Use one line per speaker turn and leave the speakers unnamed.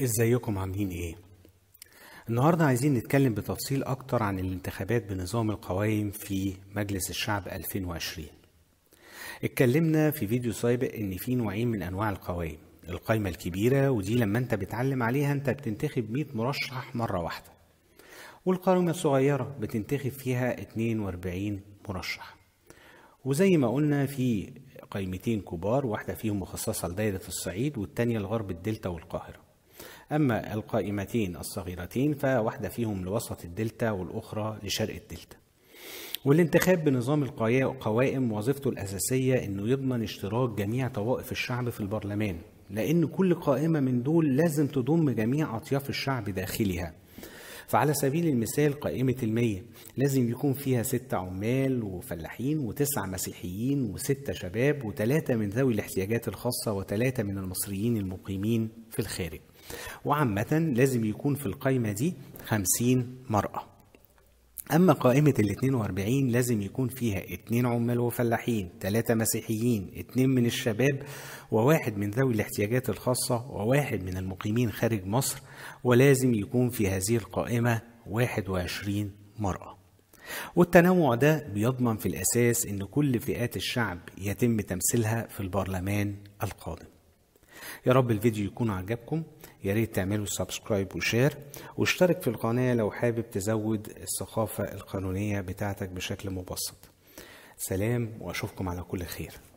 ازيكم عاملين ايه النهارده عايزين نتكلم بتفصيل اكتر عن الانتخابات بنظام القوائم في مجلس الشعب 2020 اتكلمنا في فيديو سابق ان في نوعين من انواع القوائم القايمة الكبيرة ودي لما انت بتعلم عليها انت بتنتخب 100 مرشح مرة واحدة والقائمة الصغيرة بتنتخب فيها 42 مرشح وزي ما قلنا في قائمتين كبار واحدة فيهم مخصصة لدايرة الصعيد والتانية لغرب الدلتا والقاهرة أما القائمتين الصغيرتين فواحدة فيهم لوسط الدلتا والأخرى لشرق الدلتا والانتخاب بنظام القوائم وظيفته الأساسية أنه يضمن اشتراك جميع طوائف الشعب في البرلمان لأن كل قائمة من دول لازم تضم جميع أطياف الشعب داخلها فعلى سبيل المثال قائمة المية لازم يكون فيها ستة عمال وفلاحين وتسعة مسيحيين وستة شباب وتلاتة من ذوي الاحتياجات الخاصة وتلاتة من المصريين المقيمين في الخارج وعامة لازم يكون في القائمة دي خمسين مرأة أما قائمة ال 42 لازم يكون فيها اتنين عمال وفلاحين، ثلاثة مسيحيين، اتنين من الشباب، وواحد من ذوي الاحتياجات الخاصة، وواحد من المقيمين خارج مصر، ولازم يكون في هذه القائمة 21 مرأة. والتنوع ده بيضمن في الأساس إن كل فئات الشعب يتم تمثيلها في البرلمان القادم. يا رب الفيديو يكون عجبكم يا ريت تعملوا سبسكرايب وشير واشترك في القناة لو حابب تزود الثقافة القانونية بتاعتك بشكل مبسط سلام واشوفكم على كل خير